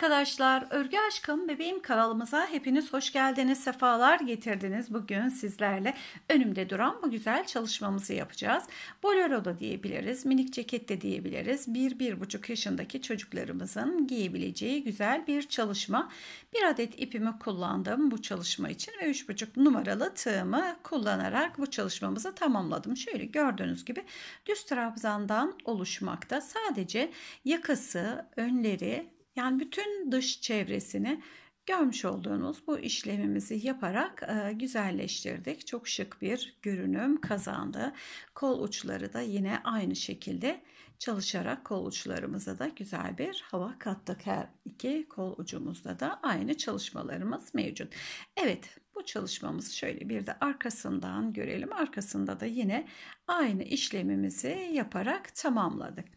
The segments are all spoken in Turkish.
arkadaşlar, Örgü Aşkım Bebeğim kanalımıza hepiniz hoş geldiniz, sefalar getirdiniz. Bugün sizlerle önümde duran bu güzel çalışmamızı yapacağız. Bolero da diyebiliriz, minik ceket de diyebiliriz. 1-1,5 yaşındaki çocuklarımızın giyebileceği güzel bir çalışma. Bir adet ipimi kullandım bu çalışma için ve 3,5 numaralı tığımı kullanarak bu çalışmamızı tamamladım. Şöyle gördüğünüz gibi düz trabzandan oluşmakta. Sadece yakası, önleri, yani bütün dış çevresini görmüş olduğunuz bu işlemimizi yaparak e, güzelleştirdik. Çok şık bir görünüm kazandı. Kol uçları da yine aynı şekilde çalışarak kol uçlarımıza da güzel bir hava kattık. Her iki kol ucumuzda da aynı çalışmalarımız mevcut. Evet bu çalışmamızı şöyle bir de arkasından görelim. Arkasında da yine aynı işlemimizi yaparak tamamladık.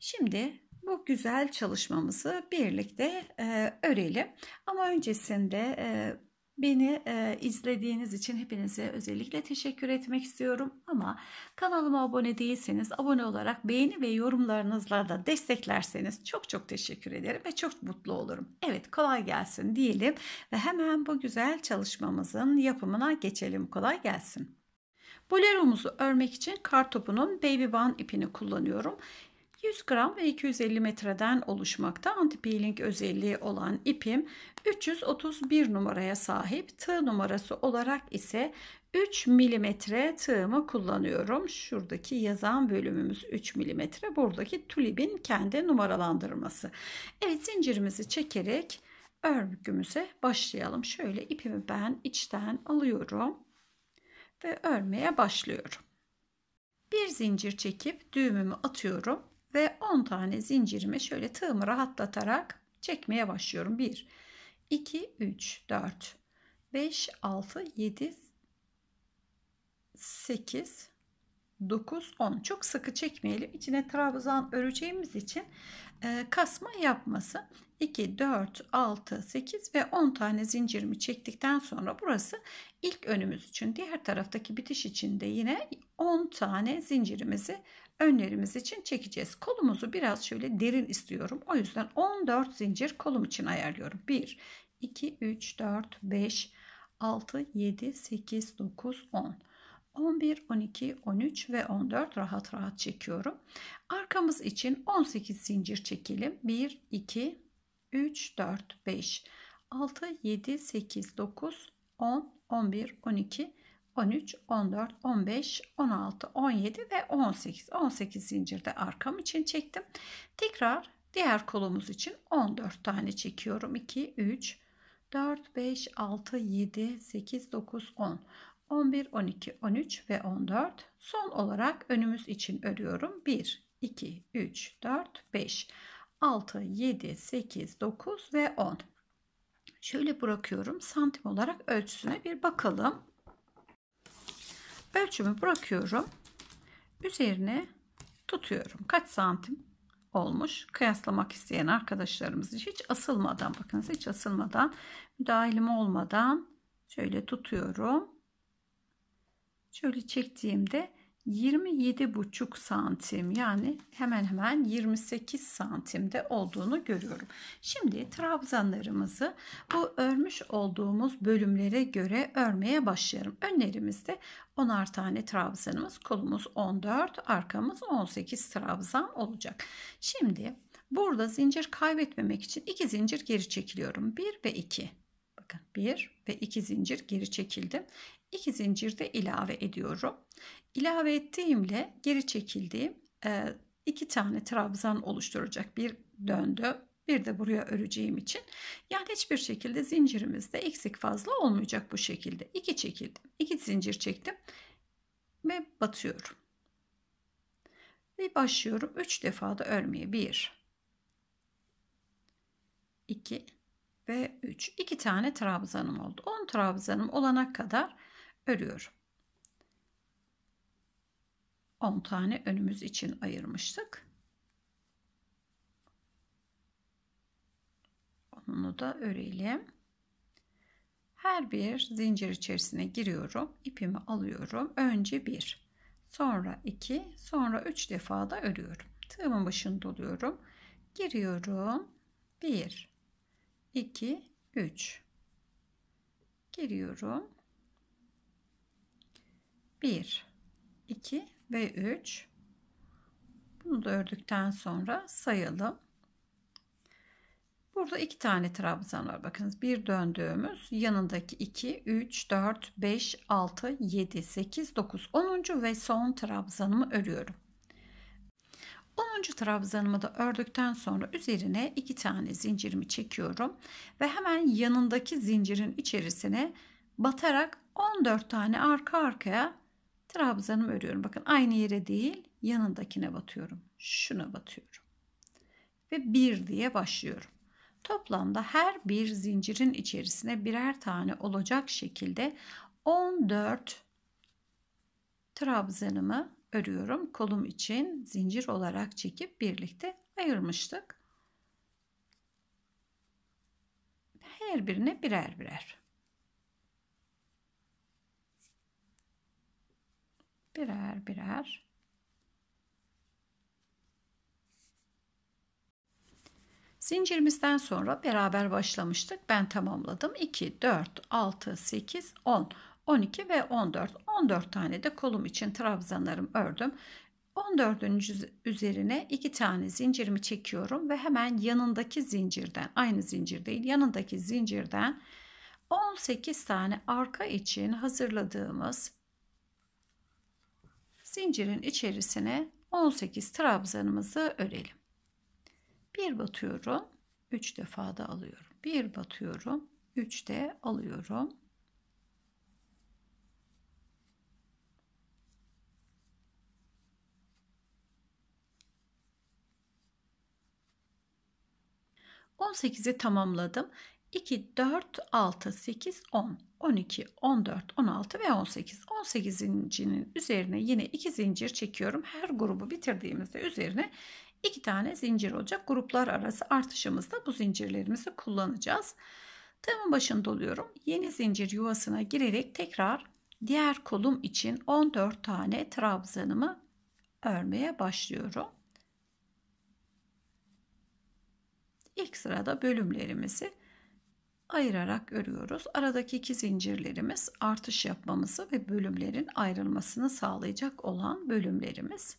Şimdi bu güzel çalışmamızı birlikte e, örelim. Ama öncesinde e, Beni e, izlediğiniz için hepinize özellikle teşekkür etmek istiyorum ama kanalıma abone değilseniz abone olarak beğeni ve yorumlarınızla da desteklerseniz çok çok teşekkür ederim ve çok mutlu olurum. Evet kolay gelsin diyelim ve hemen bu güzel çalışmamızın yapımına geçelim. Kolay gelsin. Boleromuzu örmek için kartopunun baby band ipini kullanıyorum. 100 gram ve 250 metreden oluşmakta. Anti-peeling özelliği olan ipim 331 numaraya sahip. Tığ numarası olarak ise 3 milimetre tığımı kullanıyorum. Şuradaki yazan bölümümüz 3 milimetre. Buradaki tulipin kendi numaralandırması. Evet zincirimizi çekerek örgümüze başlayalım. Şöyle ipimi ben içten alıyorum ve örmeye başlıyorum. Bir zincir çekip düğümümü atıyorum ve 10 tane zincirimi şöyle tığımı rahatlatarak çekmeye başlıyorum. 1, 2, 3, 4, 5, 6, 7, 8, 9, 10. Çok sıkı çekmeyelim. İçine trabzan öreceğimiz için e, kasma yapmasın. 2, 4, 6, 8 ve 10 tane zincirimi çektikten sonra burası ilk önümüz için. Diğer taraftaki bitiş için de yine 10 tane zincirimizi önlerimiz için çekeceğiz. Kolumuzu biraz şöyle derin istiyorum. O yüzden 14 zincir kolum için ayarlıyorum. 1, 2, 3, 4, 5, 6, 7, 8, 9, 10. 11, 12, 13 ve 14 rahat rahat çekiyorum. Arkamız için 18 zincir çekelim. 1, 2, 3, 4, 5, 6, 7, 8, 9, 10, 11, 12, 13, 14, 15, 16, 17 ve 18. 18 zincirde arkam için çektim. Tekrar diğer kolumuz için 14 tane çekiyorum. 2, 3, 4, 5, 6, 7, 8, 9, 10. 11, 12, 13 ve 14. Son olarak önümüz için örüyorum. 1, 2, 3, 4, 5, 6, 7, 8, 9 ve 10. Şöyle bırakıyorum. Santim olarak ölçüsüne bir bakalım. Ölçümü bırakıyorum. Üzerine tutuyorum. Kaç santim olmuş? Kıyaslamak isteyen arkadaşlarımız hiç asılmadan bakınız hiç asılmadan müdahilim olmadan şöyle tutuyorum. Şöyle çektiğimde 27,5 santim yani hemen hemen 28 santimde olduğunu görüyorum. Şimdi trabzanlarımızı bu örmüş olduğumuz bölümlere göre örmeye başlayalım. Önlerimizde 10'ar tane trabzanımız, kolumuz 14, arkamız 18 trabzan olacak. Şimdi burada zincir kaybetmemek için 2 zincir geri çekiliyorum. 1 ve 2. Bakın 1 ve 2 zincir geri çekildim iki zincirde ilave ediyorum. İlave ettiğimle geri çekildiğim e, iki tane trabzan oluşturacak bir döndü. Bir de buraya öreceğim için. Yani hiçbir şekilde zincirimizde eksik fazla olmayacak bu şekilde. İki çekildim. iki zincir çektim ve batıyorum. Ve başlıyorum üç defa da örmeye. bir, iki ve üç. İki tane trabzanım oldu. On trabzanım olana kadar örüyorum. 10 tane önümüz için ayırmıştık. Onu da örelim. Her bir zincir içerisine giriyorum. ipimi alıyorum. Önce bir, sonra iki, sonra üç defa da örüyorum. Tığımın başını doluyorum. Giriyorum. Bir, iki, üç. Giriyorum. 1 2 ve 3 bunu da ördükten sonra sayalım. Burada iki tane trabzan var. Bakınız bir döndüğümüz yanındaki 2, 3, 4, 5, 6, 7, 8, 9, 10. ve son trabzanımı örüyorum. 10. trabzanımı da ördükten sonra üzerine iki tane zincirimi çekiyorum ve hemen yanındaki zincirin içerisine batarak 14 tane arka arkaya Trabzanımı örüyorum. Bakın aynı yere değil yanındakine batıyorum. Şuna batıyorum. Ve bir diye başlıyorum. Toplamda her bir zincirin içerisine birer tane olacak şekilde 14 trabzanımı örüyorum. Kolum için zincir olarak çekip birlikte ayırmıştık. Her birine birer birer. birer birer Zincirimizden sonra beraber başlamıştık. Ben tamamladım. 2, 4, 6, 8, 10, 12 ve 14. 14 tane de kolum için trabzanlarım ördüm. 14. üzerine 2 tane zincirimi çekiyorum ve hemen yanındaki zincirden, aynı zincir değil, yanındaki zincirden 18 tane arka için hazırladığımız Zincirin içerisine 18 trabzanımızı örelim. Bir batıyorum. 3 defa da alıyorum. Bir batıyorum. 3 de alıyorum. On sekizi tamamladım. 2, 4, 6, 8, 10, 12, 14, 16 ve 18. 18'incinin üzerine yine 2 zincir çekiyorum. Her grubu bitirdiğimizde üzerine 2 tane zincir olacak. Gruplar arası artışımızda bu zincirlerimizi kullanacağız. Tığımın başını doluyorum. Yeni zincir yuvasına girerek tekrar diğer kolum için 14 tane trabzanımı örmeye başlıyorum. İlk sırada bölümlerimizi ayırarak örüyoruz. Aradaki iki zincirlerimiz artış yapmamızı ve bölümlerin ayrılmasını sağlayacak olan bölümlerimiz.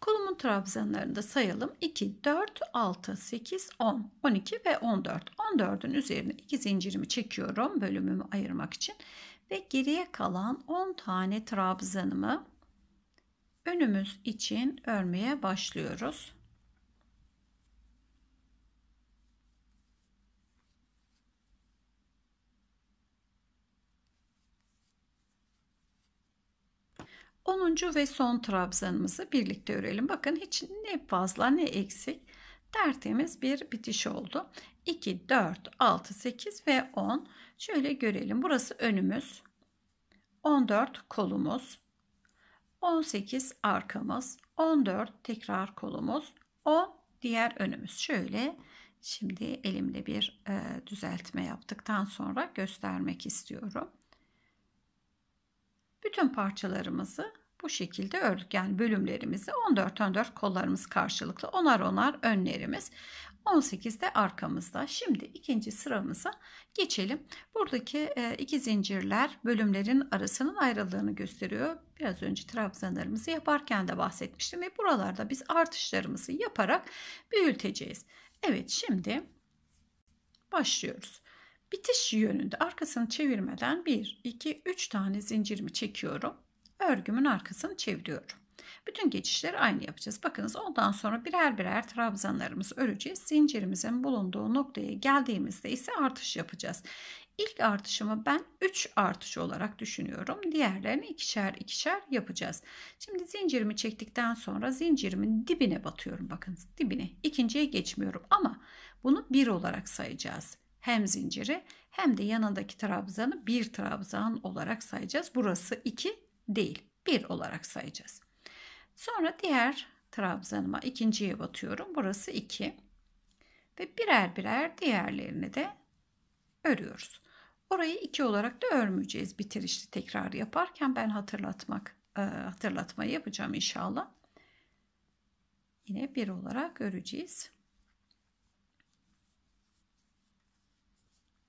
Kolumun trabzanlarında sayalım. 2, 4, 6, 8, 10, 12 ve 14. 14'ün üzerine 2 zincirimi çekiyorum bölümümü ayırmak için ve geriye kalan 10 tane trabzanımı önümüz için örmeye başlıyoruz. Onuncu ve son trabzanımızı birlikte örelim. Bakın hiç ne fazla ne eksik tertemiz bir bitiş oldu. 2, 4, 6, 8 ve 10. Şöyle görelim. Burası önümüz. 14 kolumuz. 18 arkamız. 14 tekrar kolumuz. 10 diğer önümüz. Şöyle şimdi elimle bir e, düzeltme yaptıktan sonra göstermek istiyorum. Bütün parçalarımızı bu şekilde ördük. Yani bölümlerimizi 14 14 kollarımız karşılıklı onar onar önlerimiz. 18 de arkamızda. Şimdi ikinci sıramıza geçelim. Buradaki e, iki zincirler bölümlerin arasının ayrıldığını gösteriyor. Biraz önce trabzanlarımızı yaparken de bahsetmiştim ve buralarda biz artışlarımızı yaparak büyüteceğiz. Evet şimdi başlıyoruz. Bitiş yönünde arkasını çevirmeden 1, 2, 3 tane zincirimi çekiyorum. Örgümün arkasını çeviriyorum. Bütün geçişleri aynı yapacağız. Bakınız ondan sonra birer birer trabzanlarımızı öreceğiz. Zincirimizin bulunduğu noktaya geldiğimizde ise artış yapacağız. İlk artışımı ben 3 artış olarak düşünüyorum. Diğerlerini ikişer ikişer yapacağız. Şimdi zincirimi çektikten sonra zincirimin dibine batıyorum. Bakın dibine. İkinciye geçmiyorum ama bunu 1 olarak sayacağız. Hem zinciri hem de yanındaki trabzanı bir trabzan olarak sayacağız. Burası 2 değil 1 olarak sayacağız. Sonra diğer trabzanıma ikinciye batıyorum. Burası 2. Ve birer birer diğerlerini de örüyoruz. Orayı 2 olarak da örmeyeceğiz. Bitirişli tekrar yaparken ben hatırlatmak e, hatırlatmayı yapacağım inşallah. Yine 1 olarak öreceğiz.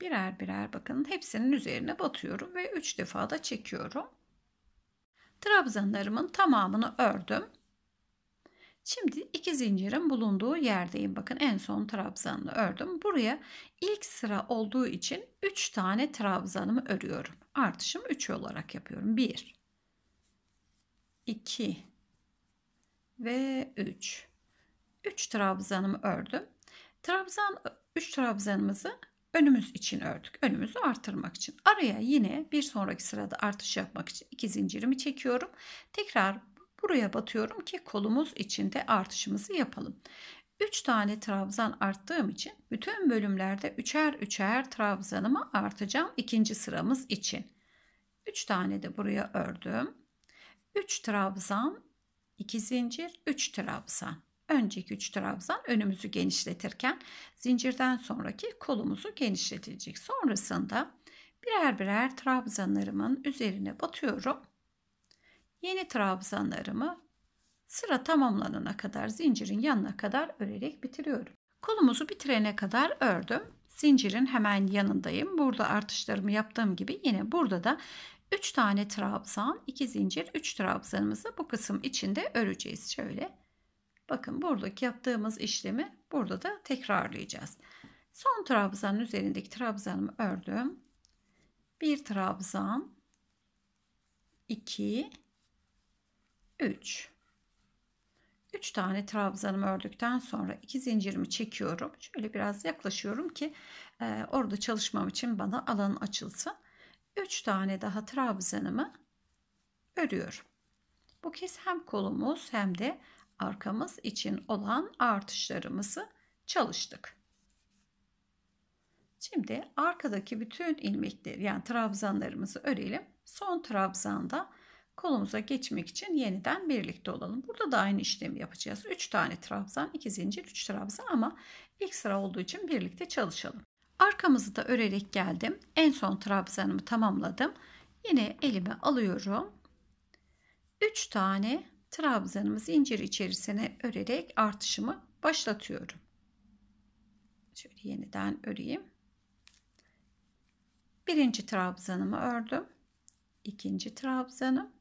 Birer birer bakın hepsinin üzerine batıyorum ve 3 defa da çekiyorum. Trabzanlarımın tamamını ördüm. Şimdi iki zincirin bulunduğu yerdeyim. Bakın en son trabzanını ördüm. Buraya ilk sıra olduğu için 3 tane trabzanımı örüyorum. Artışım 3 olarak yapıyorum. 1 2 ve 3. 3 trabzanımı ördüm. Trabzan 3 trabzanımızı önümüz için ördük. Önümüzü artırmak için. Araya yine bir sonraki sırada artış yapmak için iki zincirimi çekiyorum. Tekrar buraya batıyorum ki kolumuz içinde artışımızı yapalım. 3 tane trabzan arttığım için bütün bölümlerde üçer üçer trabzanımı artacağım ikinci sıramız için. 3 tane de buraya ördüm. 3 trabzan, 2 zincir, 3 trabzan. Önceki 3 trabzan önümüzü genişletirken zincirden sonraki kolumuzu genişletecek. Sonrasında birer birer trabzanlarımın üzerine batıyorum. Yeni trabzanlarımı sıra tamamlanana kadar zincirin yanına kadar örerek bitiriyorum. Kolumuzu bitirene kadar ördüm. Zincirin hemen yanındayım. Burada artışlarımı yaptığım gibi yine burada da 3 tane trabzan, 2 zincir, 3 trabzanımızı bu kısım içinde öreceğiz. Şöyle Bakın buradaki yaptığımız işlemi burada da tekrarlayacağız. Son trabzanın üzerindeki trabzanımı ördüm. Bir trabzan 2 3 3 tane trabzanımı ördükten sonra 2 zincirimi çekiyorum. Şöyle biraz yaklaşıyorum ki e, orada çalışmam için bana alan açılsın. 3 tane daha trabzanımı örüyorum. Bu kez hem kolumuz hem de arkamız için olan artışlarımızı çalıştık. Şimdi arkadaki bütün ilmekleri yani trabzanlarımızı örelim. Son trabzanda kolumuza geçmek için yeniden birlikte olalım. Burada da aynı işlemi yapacağız. 3 tane trabzan, 2 zincir, 3 trabzan ama ilk sıra olduğu için birlikte çalışalım. Arkamızı da örerek geldim. En son trabzanımı tamamladım. Yine elime alıyorum. 3 tane trabzanımı zincir içerisine örerek artışımı başlatıyorum. Şöyle yeniden öreyim. Birinci trabzanımı ördüm. ikinci trabzanım.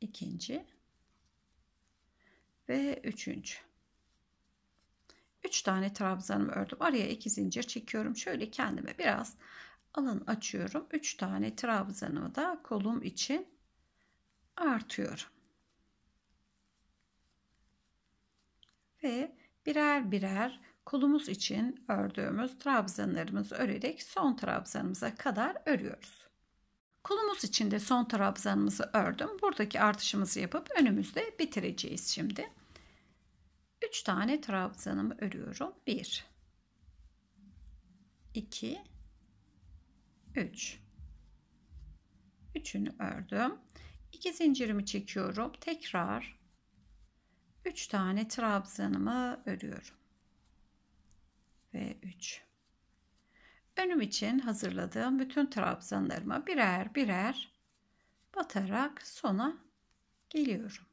ikinci ve üçüncü. Üç tane trabzanımı ördüm. Araya iki zincir çekiyorum. Şöyle kendime biraz alan açıyorum. Üç tane trabzanımı da kolum için artıyor. Ve birer birer kolumuz için ördüğümüz trabzanlarımızı örerek son trabzanımıza kadar örüyoruz. Kolumuz için de son trabzanımızı ördüm. Buradaki artışımızı yapıp önümüzde bitireceğiz şimdi. 3 tane trabzanımı örüyorum. 1 2 3 Üçünü ördüm. 2 zincirimi çekiyorum. Tekrar 3 tane trabzanımı örüyorum. Ve 3. Önüm için hazırladığım bütün trabzanlarımı birer birer batarak sona geliyorum.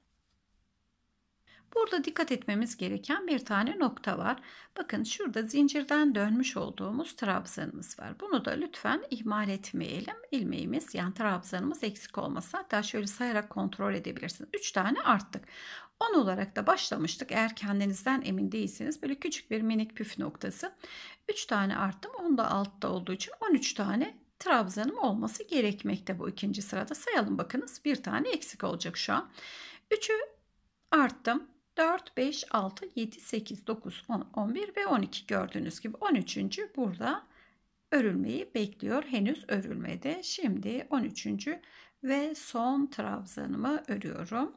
Burada dikkat etmemiz gereken bir tane nokta var. Bakın şurada zincirden dönmüş olduğumuz trabzanımız var. Bunu da lütfen ihmal etmeyelim. İlmeğimiz yani trabzanımız eksik olmasa Hatta şöyle sayarak kontrol edebilirsiniz. 3 tane arttık. 10 olarak da başlamıştık. Eğer kendinizden emin değilseniz böyle küçük bir minik püf noktası. 3 tane arttım. 10 da altta olduğu için 13 tane trabzanım olması gerekmekte bu ikinci sırada. Sayalım bakınız. Bir tane eksik olacak şu an. 3'ü arttım. 4, 5, 6, 7, 8, 9, 10, 11 ve 12 gördüğünüz gibi 13. burada örülmeyi bekliyor. Henüz örülmedi. Şimdi 13. ve son trabzanımı örüyorum.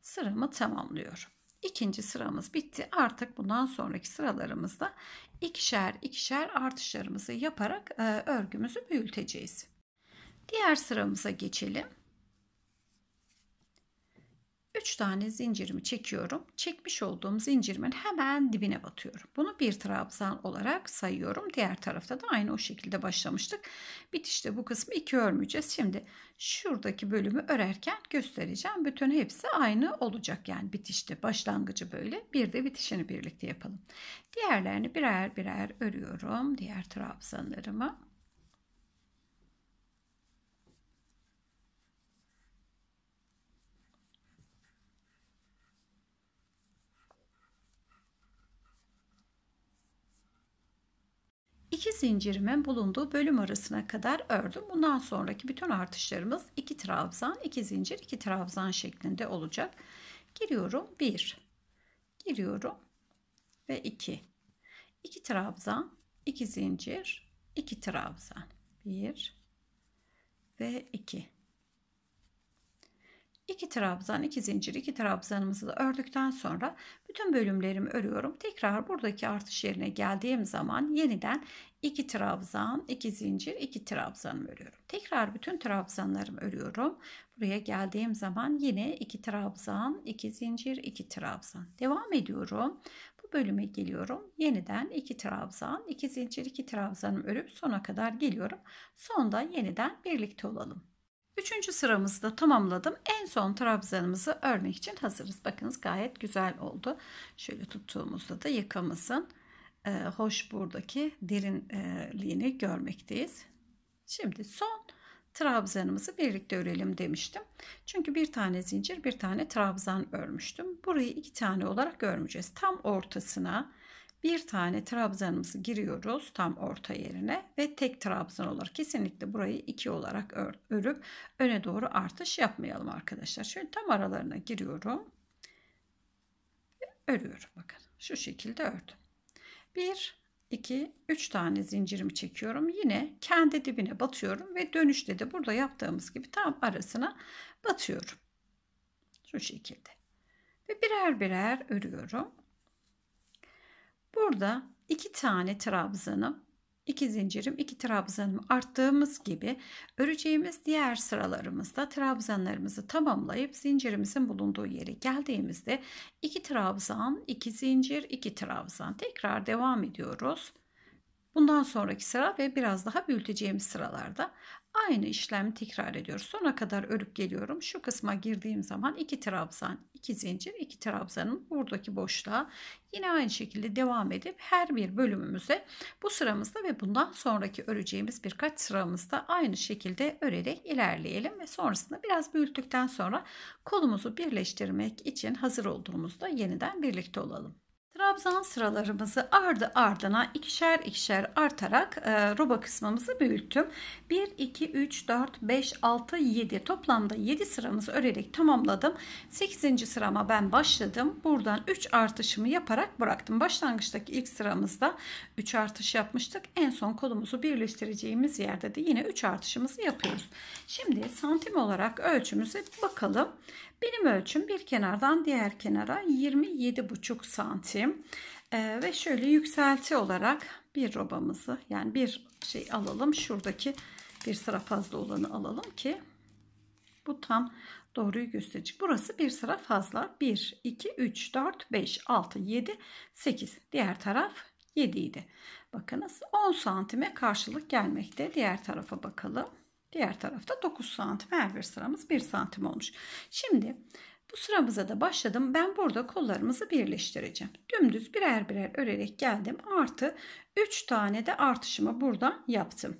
Sıramı tamamlıyorum. İkinci sıramız bitti. Artık bundan sonraki sıralarımızda ikişer ikişer artışlarımızı yaparak e, örgümüzü büyüteceğiz. Diğer sıramıza geçelim. 3 tane zincirimi çekiyorum. Çekmiş olduğum zincirimin hemen dibine batıyorum. Bunu bir trabzan olarak sayıyorum. Diğer tarafta da aynı o şekilde başlamıştık. Bitişte bu kısmı 2 örmeyeceğiz. Şimdi şuradaki bölümü örerken göstereceğim. Bütün hepsi aynı olacak. Yani bitişte başlangıcı böyle. Bir de bitişini birlikte yapalım. Diğerlerini birer birer örüyorum. Diğer trabzanlarımı. iki zincirimin bulunduğu bölüm arasına kadar ördüm. Bundan sonraki bütün artışlarımız iki trabzan, iki zincir, iki trabzan şeklinde olacak. Giriyorum 1. Giriyorum ve 2. 2 trabzan, 2 zincir, 2 trabzan. 1 ve 2. 2 trabzan, 2 zincir, 2 trabzanımızı da ördükten sonra bütün bölümlerimi örüyorum. Tekrar buradaki artış yerine geldiğim zaman yeniden 2 trabzan, 2 zincir, 2 trabzan örüyorum. Tekrar bütün trabzanlarımı örüyorum. Buraya geldiğim zaman yine 2 trabzan, 2 zincir, 2 trabzan. Devam ediyorum. Bu bölüme geliyorum. Yeniden 2 trabzan, 2 zincir, 2 trabzan örüp sona kadar geliyorum. Sonda yeniden birlikte olalım. Üçüncü sıramızı da tamamladım. En son trabzanımızı örmek için hazırız. Bakınız gayet güzel oldu. Şöyle tuttuğumuzda da yakamızın e, hoş buradaki derinliğini görmekteyiz. Şimdi son trabzanımızı birlikte örelim demiştim. Çünkü bir tane zincir bir tane trabzan örmüştüm. Burayı iki tane olarak örmeyeceğiz. Tam ortasına bir tane trabzanımızı giriyoruz tam orta yerine ve tek trabzan olur. Kesinlikle burayı 2 olarak örüp öne doğru artış yapmayalım arkadaşlar. Şöyle tam aralarına giriyorum. Örüyorum bakın. Şu şekilde ördüm. 1 2 3 tane zincirimi çekiyorum. Yine kendi dibine batıyorum ve dönüşte de burada yaptığımız gibi tam arasına batıyorum. Şu şekilde. Ve birer birer örüyorum. Burada iki tane trabzanım, iki zincirim, iki trabzanım arttığımız gibi öreceğimiz diğer sıralarımızda trabzanlarımızı tamamlayıp zincirimizin bulunduğu yere geldiğimizde iki trabzan, iki zincir, iki trabzan tekrar devam ediyoruz. Bundan sonraki sıra ve biraz daha büyüteceğimiz sıralarda Aynı işlemi tekrar ediyoruz. Sona kadar örüp geliyorum. Şu kısma girdiğim zaman iki trabzan, iki zincir, iki trabzanın buradaki boşluğa yine aynı şekilde devam edip her bir bölümümüze bu sıramızda ve bundan sonraki öreceğimiz birkaç sıramızda aynı şekilde örerek ilerleyelim ve sonrasında biraz büyüttükten sonra kolumuzu birleştirmek için hazır olduğumuzda yeniden birlikte olalım trabzan sıralarımızı ardı ardına ikişer ikişer artarak e, roba kısmımızı büyüttüm. 1, 2, 3, 4, 5, 6, 7 toplamda 7 sıramızı örerek tamamladım. 8. sırama ben başladım. Buradan 3 artışımı yaparak bıraktım. Başlangıçtaki ilk sıramızda 3 artış yapmıştık. En son kolumuzu birleştireceğimiz yerde de yine 3 artışımızı yapıyoruz. Şimdi santim olarak ölçümüze bakalım. Benim ölçüm bir kenardan diğer kenara 27,5 santim. Ee, ve şöyle yükselti olarak bir robamızı yani bir şey alalım. Şuradaki bir sıra fazla olanı alalım ki bu tam doğruyu gösterecek. Burası bir sıra fazla. 1, 2, 3, 4, 5, 6, 7, 8. Diğer taraf 7 idi. Bakınız 10 santime karşılık gelmekte. Diğer tarafa bakalım. Diğer tarafta 9 santim. Her bir sıramız 1 santim olmuş. Şimdi bu sıramıza da başladım. Ben burada kollarımızı birleştireceğim. Dümdüz birer birer örerek geldim. Artı 3 tane de artışımı buradan yaptım.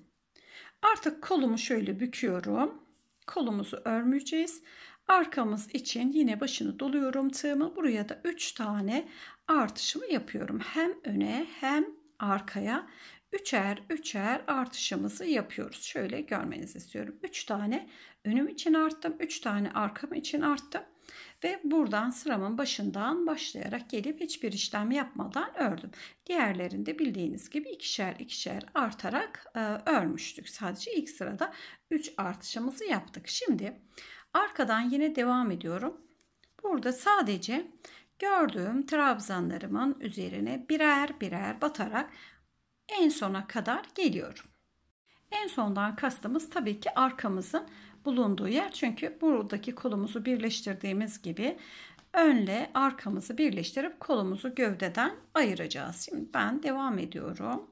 Artık kolumu şöyle büküyorum. Kolumuzu örmeyeceğiz. Arkamız için yine başını doluyorum tığımı. Buraya da 3 tane artışımı yapıyorum. Hem öne hem arkaya üçer üçer artışımızı yapıyoruz. Şöyle görmenizi istiyorum. 3 tane önüm için arttım. 3 tane arkam için arttım. Ve buradan sıramın başından başlayarak gelip hiçbir işlem yapmadan ördüm. Diğerlerinde bildiğiniz gibi ikişer ikişer artarak e, örmüştük. Sadece ilk sırada 3 artışımızı yaptık. Şimdi arkadan yine devam ediyorum. Burada sadece gördüğüm trabzanlarımın üzerine birer birer batarak en sona kadar geliyorum. En sondan kastımız tabii ki arkamızın bulunduğu yer. Çünkü buradaki kolumuzu birleştirdiğimiz gibi önle arkamızı birleştirip kolumuzu gövdeden ayıracağız. Şimdi ben devam ediyorum.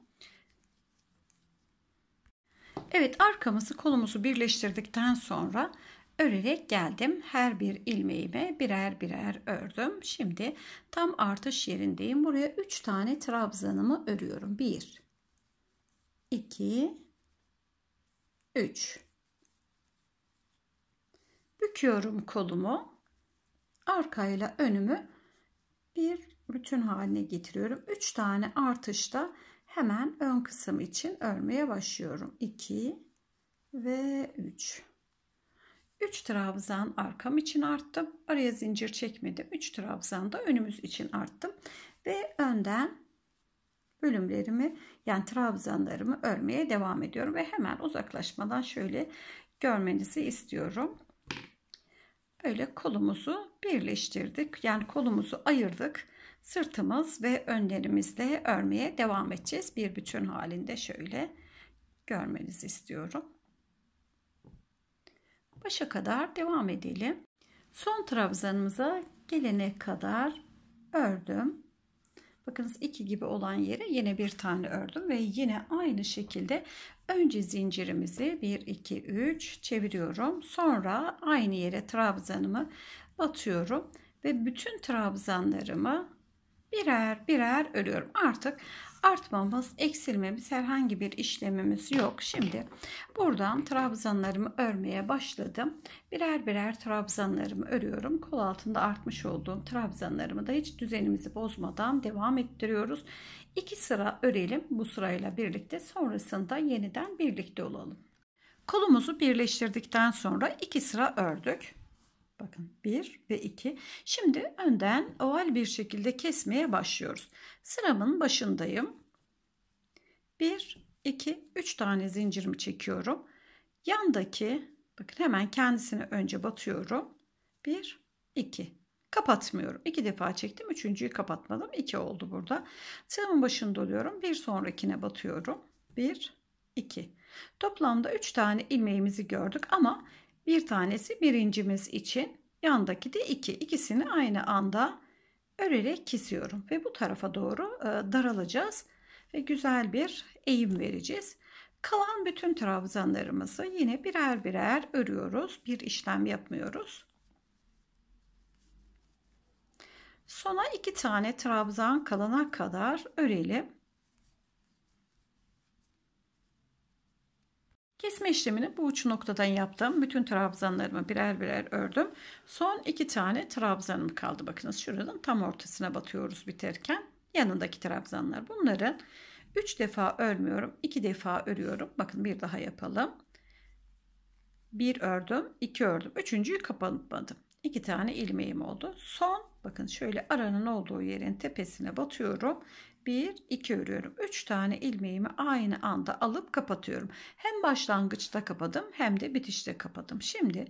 Evet arkamızı kolumuzu birleştirdikten sonra örerek geldim. Her bir ilmeğime birer birer ördüm. Şimdi tam artış yerindeyim. Buraya 3 tane trabzanımı örüyorum. 1 2 3 Büküyorum kolumu. Arkayla önümü bir bütün haline getiriyorum. 3 tane artışta hemen ön kısım için örmeye başlıyorum. 2 ve 3. 3 trabzan arkam için arttım. Araya zincir çekmedim. 3 trabzan da önümüz için arttım. Ve önden bölümlerimi yani trabzanlarımı örmeye devam ediyorum ve hemen uzaklaşmadan şöyle görmenizi istiyorum. Böyle kolumuzu birleştirdik. Yani kolumuzu ayırdık. Sırtımız ve önlerimizle örmeye devam edeceğiz. Bir bütün halinde şöyle görmenizi istiyorum. Başa kadar devam edelim. Son trabzanımıza gelene kadar ördüm. Bakınız 2 gibi olan yere yine bir tane ördüm ve yine aynı şekilde önce zincirimizi 1 2 3 çeviriyorum. Sonra aynı yere trabzanımı batıyorum ve bütün trabzanlarımı birer birer örüyorum. Artık artmamız, eksilmemiz, herhangi bir işlemimiz yok. Şimdi buradan trabzanlarımı örmeye başladım. Birer birer trabzanlarımı örüyorum. Kol altında artmış olduğum trabzanlarımı da hiç düzenimizi bozmadan devam ettiriyoruz. İki sıra örelim bu sırayla birlikte. Sonrasında yeniden birlikte olalım. Kolumuzu birleştirdikten sonra iki sıra ördük. Bakın 1 ve 2. Şimdi önden oval bir şekilde kesmeye başlıyoruz. Sıramın başındayım. 1, 2, 3 tane zincirimi çekiyorum. Yandaki bakın hemen kendisini önce batıyorum. 1, 2. Kapatmıyorum. 2 defa çektim. Üçüncüyü kapatmadım. 2 oldu burada. Sıramın başında oluyorum. Bir sonrakine batıyorum. 1, 2. Toplamda 3 tane ilmeğimizi gördük ama bir tanesi birincimiz için yandaki de iki. İkisini aynı anda örerek kesiyorum ve bu tarafa doğru e, daralacağız ve güzel bir eğim vereceğiz. Kalan bütün trabzanlarımızı yine birer birer örüyoruz. Bir işlem yapmıyoruz. Sona iki tane trabzan kalana kadar örelim. Kesme işlemini bu uç noktadan yaptım. Bütün trabzanlarımı birer birer ördüm. Son iki tane trabzanım kaldı. Bakınız şuradan tam ortasına batıyoruz biterken. Yanındaki trabzanlar. Bunları 3 defa örmüyorum. 2 defa örüyorum. Bakın bir daha yapalım. 1 ördüm. 2 ördüm. Üçüncüyü kapatmadım. 2 tane ilmeğim oldu. Son bakın şöyle aranın olduğu yerin tepesine batıyorum 1, 2 örüyorum. 3 tane ilmeğimi aynı anda alıp kapatıyorum. Hem başlangıçta kapadım hem de bitişte kapadım. Şimdi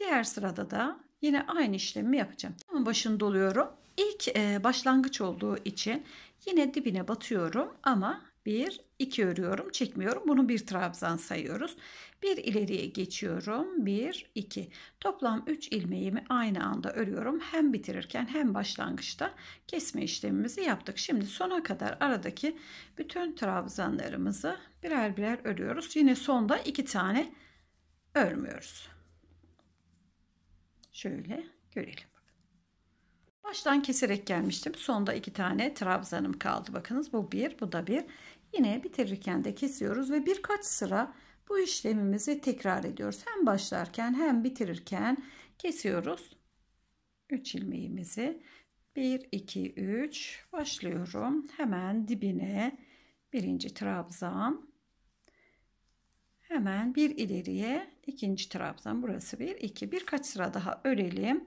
diğer sırada da yine aynı işlemi yapacağım. Tamam başını doluyorum. İlk başlangıç olduğu için yine dibine batıyorum ama 1 2 örüyorum çekmiyorum bunu bir trabzan sayıyoruz bir ileriye geçiyorum 1 2 toplam 3 ilmeğimi aynı anda örüyorum hem bitirirken hem başlangıçta kesme işlemimizi yaptık şimdi sona kadar aradaki bütün trabzanlarımızı birer birer örüyoruz yine sonda iki tane örmüyoruz şöyle görelim Baştan keserek gelmiştim. Sonda iki tane trabzanım kaldı. Bakınız bu bir, bu da bir. Yine bitirirken de kesiyoruz ve birkaç sıra bu işlemimizi tekrar ediyoruz. Hem başlarken hem bitirirken kesiyoruz. 3 ilmeğimizi 1 2 3 başlıyorum. Hemen dibine birinci trabzan. Hemen bir ileriye ikinci trabzan. Burası bir iki birkaç sıra daha örelim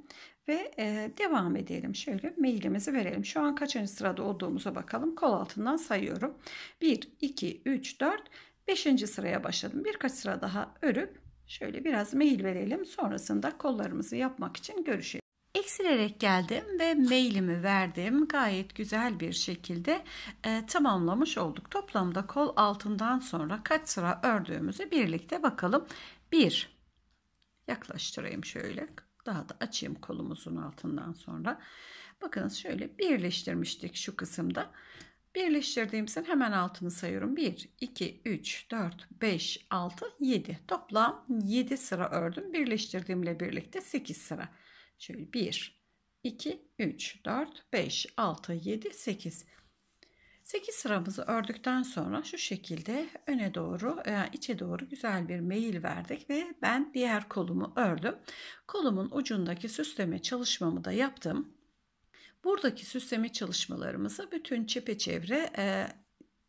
ve e, devam edelim. Şöyle mailimizi verelim. Şu an kaçıncı sırada olduğumuza bakalım. Kol altından sayıyorum. 1, 2, 3, 4, 5. sıraya başladım. Birkaç sıra daha örüp şöyle biraz mail verelim. Sonrasında kollarımızı yapmak için görüşelim. Eksilerek geldim ve mailimi verdim. Gayet güzel bir şekilde e, tamamlamış olduk. Toplamda kol altından sonra kaç sıra ördüğümüzü birlikte bakalım. Bir, yaklaştırayım şöyle daha da açayım kolumuzun altından sonra. Bakınız şöyle birleştirmiştik şu kısımda. Birleştirdiğimizin hemen altını sayıyorum. 1, 2, 3, 4, 5, 6, 7. Toplam 7 sıra ördüm. Birleştirdiğimle birlikte 8 sıra. Şöyle 1, 2, 3, 4, 5, 6, 7, 8. 8 sıramızı ördükten sonra şu şekilde öne doğru e, içe doğru güzel bir meyil verdik ve ben diğer kolumu ördüm. Kolumun ucundaki süsleme çalışmamı da yaptım. Buradaki süsleme çalışmalarımızı bütün çepeçevre e,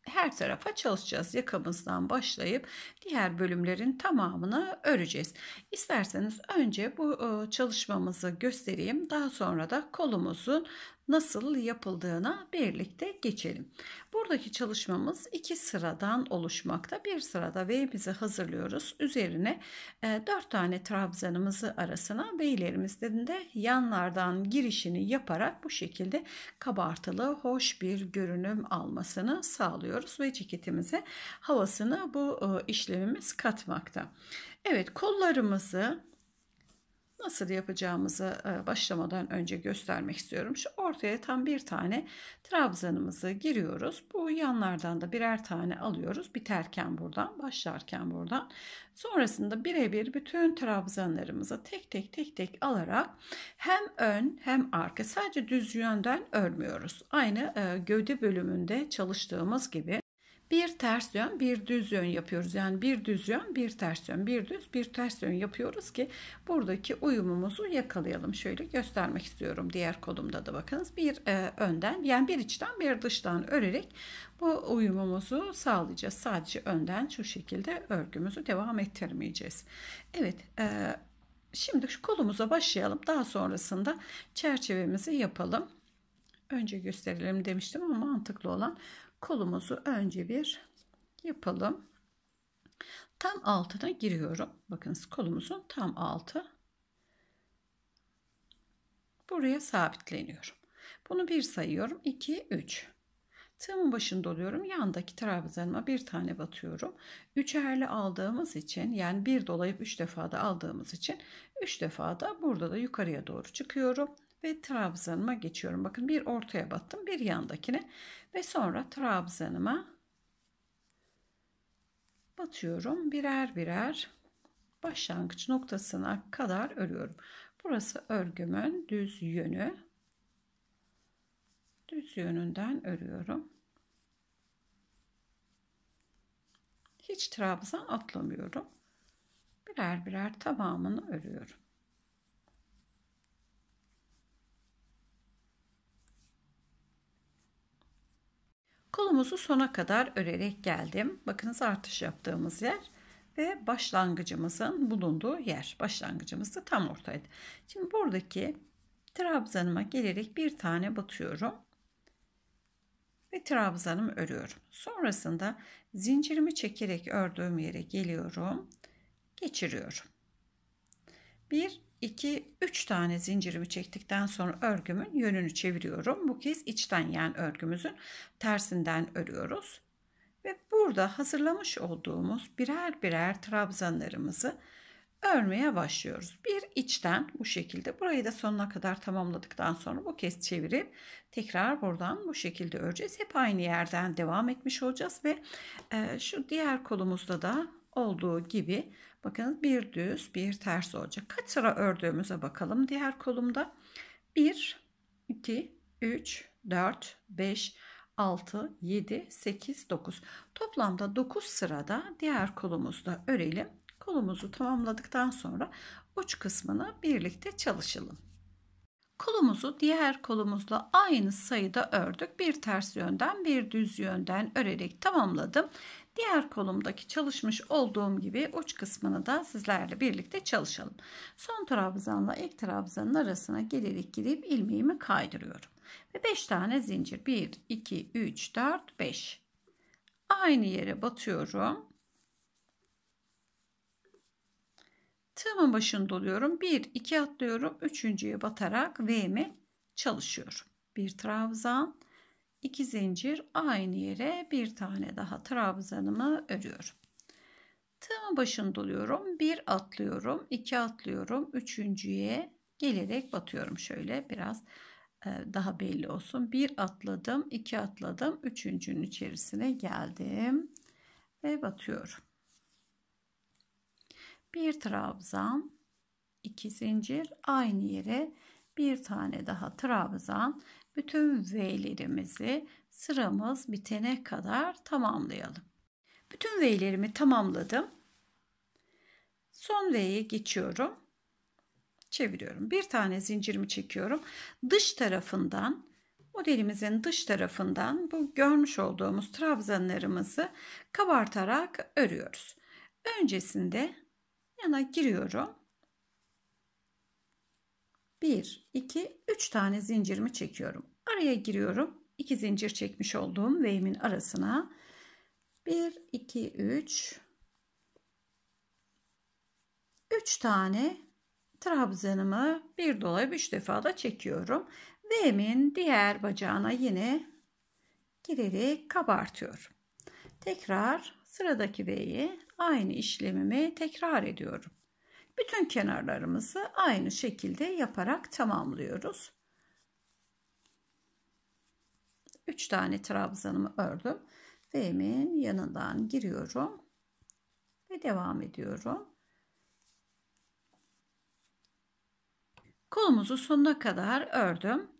her tarafa çalışacağız. Yakamızdan başlayıp diğer bölümlerin tamamını öreceğiz. İsterseniz önce bu e, çalışmamızı göstereyim. Daha sonra da kolumuzun nasıl yapıldığına birlikte geçelim. Buradaki çalışmamız iki sıradan oluşmakta. Bir sırada V'mizi hazırlıyoruz. Üzerine e, dört tane trabzanımızı arasına V'lerimizden de yanlardan girişini yaparak bu şekilde kabartılı hoş bir görünüm almasını sağlıyoruz. Ve ceketimize havasını bu e, işlemimiz katmakta. Evet kollarımızı nasıl yapacağımızı e, başlamadan önce göstermek istiyorum. Şu ortaya tam bir tane trabzanımızı giriyoruz. Bu yanlardan da birer tane alıyoruz. Biterken buradan, başlarken buradan. Sonrasında birebir bütün trabzanlarımızı tek tek tek tek alarak hem ön hem arka sadece düz yönden örmüyoruz. Aynı e, gövde bölümünde çalıştığımız gibi bir ters yön, bir düz yön yapıyoruz. Yani bir düz yön, bir ters yön, bir düz, bir ters yön yapıyoruz ki buradaki uyumumuzu yakalayalım. Şöyle göstermek istiyorum. Diğer kolumda da bakınız. Bir e, önden, yani bir içten, bir dıştan örerek bu uyumumuzu sağlayacağız. Sadece önden şu şekilde örgümüzü devam ettirmeyeceğiz. Evet, e, şimdi şu kolumuza başlayalım. Daha sonrasında çerçevemizi yapalım önce gösterelim demiştim ama mantıklı olan kolumuzu önce bir yapalım. Tam altına giriyorum. Bakınız kolumuzun tam altı. Buraya sabitleniyorum. Bunu bir sayıyorum. 2, 3. Tığımın başında oluyorum. Yandaki trabzanıma bir tane batıyorum. Üçerli aldığımız için yani bir dolayıp üç defa da aldığımız için üç defa da burada da yukarıya doğru çıkıyorum ve trabzanıma geçiyorum. Bakın bir ortaya battım bir yandakine ve sonra trabzanıma batıyorum. Birer birer başlangıç noktasına kadar örüyorum. Burası örgümün düz yönü. Düz yönünden örüyorum. Hiç trabzan atlamıyorum. Birer birer tamamını örüyorum. Kolumuzu sona kadar örerek geldim. Bakınız artış yaptığımız yer ve başlangıcımızın bulunduğu yer. Başlangıcımız da tam ortaydı. Şimdi buradaki trabzanıma gelerek bir tane batıyorum ve trabzanımı örüyorum. Sonrasında zincirimi çekerek ördüğüm yere geliyorum. Geçiriyorum. Bir 2 3 tane zincirimi çektikten sonra örgümün yönünü çeviriyorum. Bu kez içten yani örgümüzün tersinden örüyoruz. Ve burada hazırlamış olduğumuz birer birer trabzanlarımızı örmeye başlıyoruz. Bir içten bu şekilde burayı da sonuna kadar tamamladıktan sonra bu kez çevirip tekrar buradan bu şekilde öreceğiz. Hep aynı yerden devam etmiş olacağız ve e, şu diğer kolumuzda da olduğu gibi Bakın bir düz bir ters olacak. Kaç sıra ördüğümüze bakalım diğer kolumda. 1, 2, 3, 4, 5, 6, 7, 8, 9. Toplamda 9 sırada diğer kolumuzda örelim. Kolumuzu tamamladıktan sonra uç kısmını birlikte çalışalım. Kolumuzu diğer kolumuzla aynı sayıda ördük. Bir ters yönden bir düz yönden örerek tamamladım. Diğer kolumdaki çalışmış olduğum gibi uç kısmını da sizlerle birlikte çalışalım. Son trabzanla ilk trabzanın arasına girerek girip ilmeğimi kaydırıyorum. Ve 5 tane zincir. 1, 2, 3, 4, 5. Aynı yere batıyorum. Tığımın başını doluyorum. 1, 2 atlıyorum. Üçüncüye batarak V'mi çalışıyorum. Bir trabzan 2 zincir aynı yere bir tane daha trabzanımı örüyorum. Tığımın başını doluyorum. 1 atlıyorum, 2 atlıyorum, 3.ye gelerek batıyorum şöyle biraz e, daha belli olsun. 1 atladım, 2 atladım, 3.'ün içerisine geldim ve batıyorum. Bir trabzan, iki zincir aynı yere bir tane daha trabzan bütün V'lerimizi sıramız bitene kadar tamamlayalım. Bütün V'lerimi tamamladım. Son V'ye geçiyorum. Çeviriyorum. Bir tane zincirimi çekiyorum. Dış tarafından modelimizin dış tarafından bu görmüş olduğumuz trabzanlarımızı kabartarak örüyoruz. Öncesinde yana giriyorum. 1, 2, 3 tane zincirimi çekiyorum. Araya giriyorum. 2 zincir çekmiş olduğum veyimin arasına. 1, 2, 3, 3 tane trabzanımı bir dolayıp 3 defa da çekiyorum. Veyimin diğer bacağına yine girerek kabartıyorum. Tekrar sıradaki V'yi aynı işlemimi tekrar ediyorum. Bütün kenarlarımızı aynı şekilde yaparak tamamlıyoruz. 3 tane trabzanımı ördüm. V'min yanından giriyorum ve devam ediyorum. Kolumuzu sonuna kadar ördüm.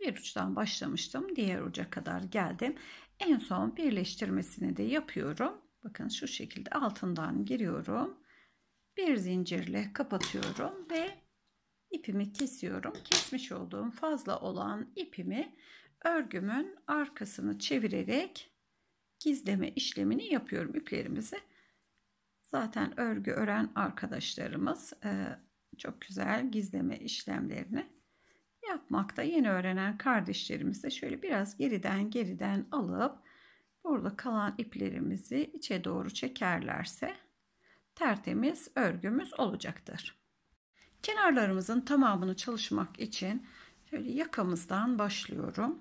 Bir uçtan başlamıştım. Diğer uca kadar geldim. En son birleştirmesini de yapıyorum. Bakın şu şekilde altından giriyorum bir zincirle kapatıyorum ve ipimi kesiyorum. Kesmiş olduğum fazla olan ipimi örgümün arkasını çevirerek gizleme işlemini yapıyorum. iplerimizi. zaten örgü ören arkadaşlarımız e, çok güzel gizleme işlemlerini yapmakta. Yeni öğrenen kardeşlerimiz de şöyle biraz geriden geriden alıp burada kalan iplerimizi içe doğru çekerlerse tertemiz örgümüz olacaktır. Kenarlarımızın tamamını çalışmak için şöyle yakamızdan başlıyorum.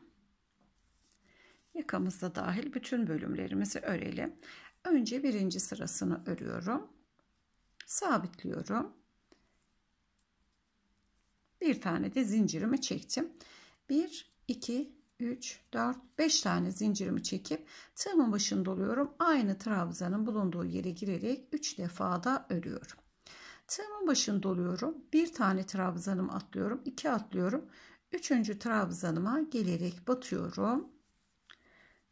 Yakamızda dahil bütün bölümlerimizi örelim. Önce birinci sırasını örüyorum. Sabitliyorum. Bir tane de zincirimi çektim. 1, 2, 3, 4, 5 tane zincirimi çekip tığımın başını doluyorum. Aynı trabzanın bulunduğu yere girerek 3 defa da örüyorum. Tığımın başını doluyorum. Bir tane trabzanımı atlıyorum. 2 atlıyorum. Üçüncü trabzanıma gelerek batıyorum.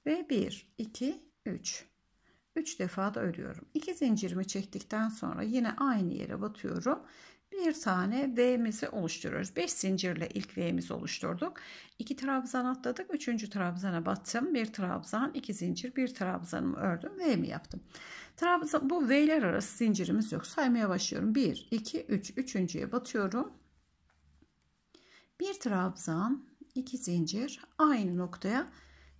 Ve 1, 2, 3. 3 defa da örüyorum. 2 zincirimi çektikten sonra yine aynı yere batıyorum bir tane V'mizi oluşturuyoruz. 5 zincirle ilk V'mizi oluşturduk. 2 trabzan atladık. 3. trabzana battım. 1 trabzan, 2 zincir, 1 trabzanımı ördüm. V'mi yaptım. Trabzan, bu V'ler arası zincirimiz yok. Saymaya başlıyorum. 1, 2, 3. Üçüncüye batıyorum. 1 trabzan, 2 zincir. Aynı noktaya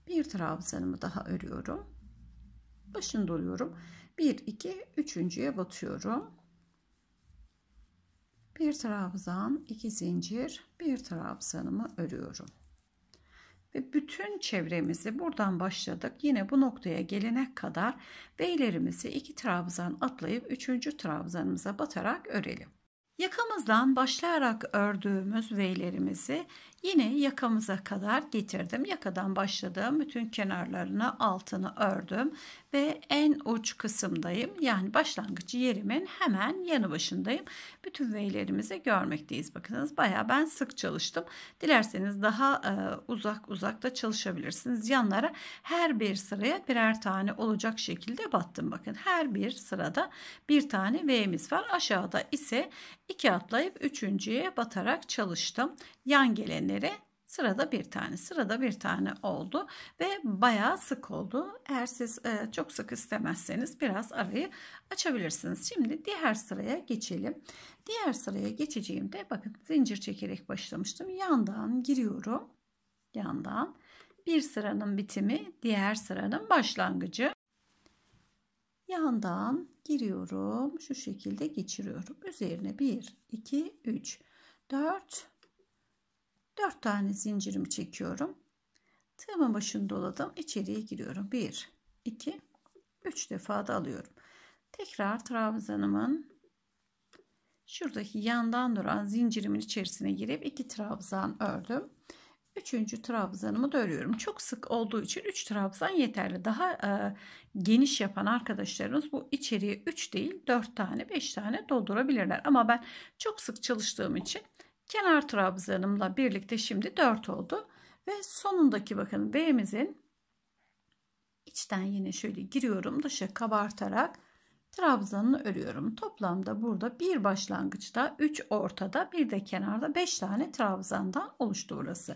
bir trabzanımı daha örüyorum. Başını doluyorum. 1, 2, 3.ye batıyorum bir trabzan, iki zincir, bir trabzanımı örüyorum. Ve bütün çevremizi buradan başladık. Yine bu noktaya gelene kadar beylerimizi iki trabzan atlayıp üçüncü trabzanımıza batarak örelim. Yakamızdan başlayarak ördüğümüz veylerimizi yine yakamıza kadar getirdim. Yakadan başladım. Bütün kenarlarını altını ördüm ve en uç kısımdayım. Yani başlangıç yerimin hemen yanı başındayım. Bütün V'lerimizi görmekteyiz. Bakınız baya ben sık çalıştım. Dilerseniz daha e, uzak uzakta çalışabilirsiniz. Yanlara her bir sıraya birer tane olacak şekilde battım. Bakın her bir sırada bir tane V'miz var. Aşağıda ise iki atlayıp üçüncüye batarak çalıştım. Yan gelenlere Sırada bir tane, sırada bir tane oldu ve bayağı sık oldu. Eğer siz e, çok sık istemezseniz biraz arayı açabilirsiniz. Şimdi diğer sıraya geçelim. Diğer sıraya geçeceğimde bakın zincir çekerek başlamıştım. Yandan giriyorum. Yandan bir sıranın bitimi diğer sıranın başlangıcı. Yandan giriyorum. Şu şekilde geçiriyorum. Üzerine 1, 2, 3, 4, 4 tane zincirimi çekiyorum. Tığımın başını doladım. içeriye giriyorum. 1, 2, 3 defa da alıyorum. Tekrar trabzanımın şuradaki yandan duran zincirimin içerisine girip iki trabzan ördüm. Üçüncü trabzanımı da örüyorum. Çok sık olduğu için 3 trabzan yeterli. Daha e, geniş yapan arkadaşlarımız bu içeriye 3 değil 4 tane 5 tane doldurabilirler. Ama ben çok sık çalıştığım için Kenar trabzanımla birlikte şimdi 4 oldu. Ve sonundaki bakın B'mizin içten yine şöyle giriyorum dışa kabartarak trabzanını örüyorum. Toplamda burada bir başlangıçta 3 ortada bir de kenarda 5 tane trabzandan oluştu burası.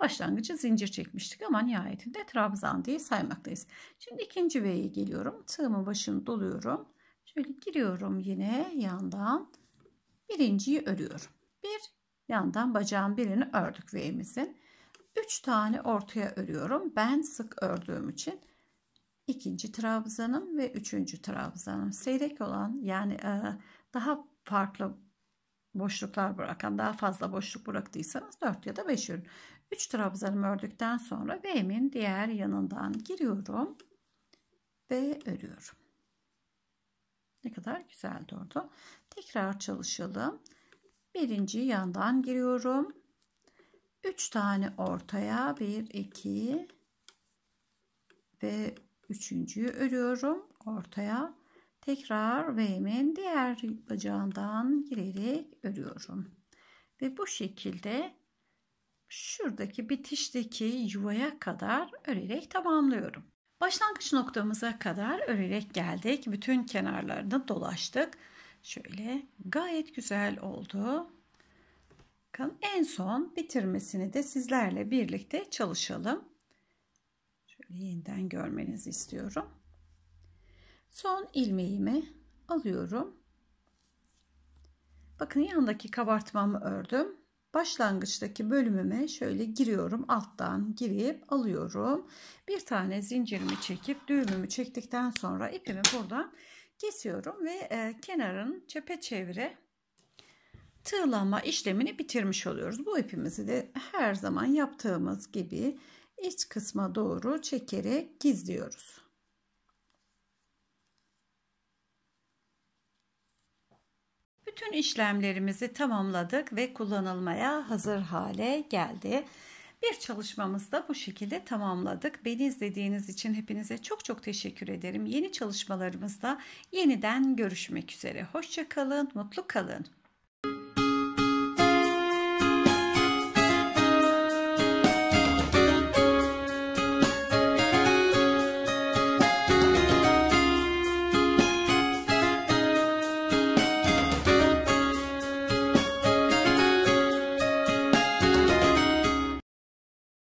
Başlangıcı zincir çekmiştik ama nihayetinde trabzan diye saymaktayız. Şimdi ikinci V'ye geliyorum. tığımı başını doluyorum. Şöyle giriyorum yine yandan. Birinciyi örüyorum. Bir yandan bacağın birini ördük V'mizin imizin 3 tane ortaya örüyorum ben sık ördüğüm için ikinci trabzanım ve üçüncü trabzanım seyrek olan yani e, daha farklı boşluklar bırakan daha fazla boşluk bıraktıysanız 4 ya da 5 örün 3 trabzanımı ördükten sonra V'min diğer yanından giriyorum ve örüyorum ne kadar güzel durdu tekrar çalışalım Birinci yandan giriyorum. 3 tane ortaya 1 2 ve üçüncüyü örüyorum ortaya tekrar V'min diğer bacağından girerek örüyorum ve bu şekilde şuradaki bitişteki yuvaya kadar örerek tamamlıyorum başlangıç noktamıza kadar örerek geldik bütün kenarlarını dolaştık Şöyle gayet güzel oldu. Bakın en son bitirmesini de sizlerle birlikte çalışalım. Şöyle yeniden görmenizi istiyorum. Son ilmeğimi alıyorum. Bakın yandaki kabartmamı ördüm. Başlangıçtaki bölümüme şöyle giriyorum. Alttan girip alıyorum. Bir tane zincirimi çekip düğümümü çektikten sonra ipimi buradan kesiyorum ve e, kenarın çepeçevre tığlama işlemini bitirmiş oluyoruz. Bu ipimizi de her zaman yaptığımız gibi iç kısma doğru çekerek gizliyoruz. Bütün işlemlerimizi tamamladık ve kullanılmaya hazır hale geldi. Bir çalışmamızı da bu şekilde tamamladık. Beni izlediğiniz için hepinize çok çok teşekkür ederim. Yeni çalışmalarımızda yeniden görüşmek üzere. Hoşçakalın, mutlu kalın.